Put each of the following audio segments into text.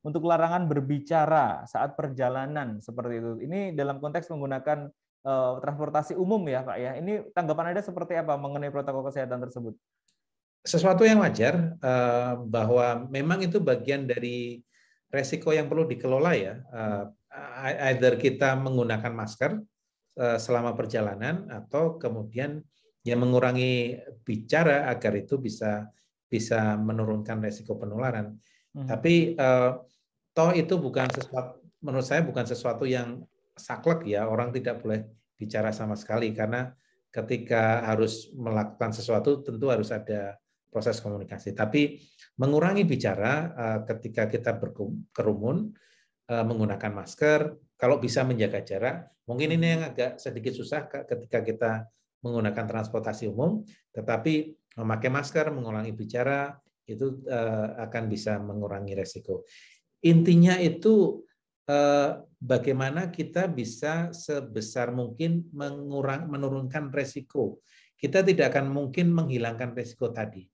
untuk larangan berbicara saat perjalanan seperti itu. Ini dalam konteks menggunakan uh, transportasi umum ya Pak ya. Ini tanggapan Anda seperti apa mengenai protokol kesehatan tersebut? Sesuatu yang wajar uh, bahwa memang itu bagian dari resiko yang perlu dikelola ya. Uh, either kita menggunakan masker selama perjalanan atau kemudian ya mengurangi bicara agar itu bisa bisa menurunkan resiko penularan. Hmm. Tapi uh, toh itu bukan sesuatu menurut saya bukan sesuatu yang saklek ya orang tidak boleh bicara sama sekali karena ketika harus melakukan sesuatu tentu harus ada proses komunikasi. Tapi mengurangi bicara eh, ketika kita berkerumun eh, menggunakan masker, kalau bisa menjaga jarak, mungkin ini yang agak sedikit susah ketika kita menggunakan transportasi umum, tetapi memakai masker, mengurangi bicara, itu eh, akan bisa mengurangi resiko. Intinya itu eh, bagaimana kita bisa sebesar mungkin mengurang, menurunkan resiko. Kita tidak akan mungkin menghilangkan resiko tadi.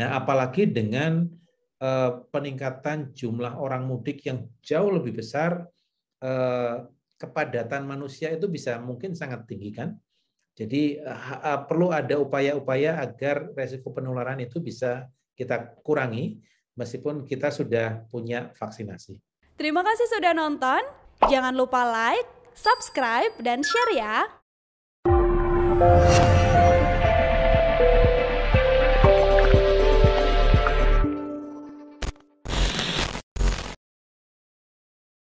Nah, apalagi dengan eh, peningkatan jumlah orang mudik yang jauh lebih besar, kepadatan manusia itu bisa mungkin sangat tinggi kan. Jadi perlu ada upaya-upaya agar resiko penularan itu bisa kita kurangi meskipun kita sudah punya vaksinasi. Terima kasih sudah nonton. Jangan lupa like, subscribe, dan share ya.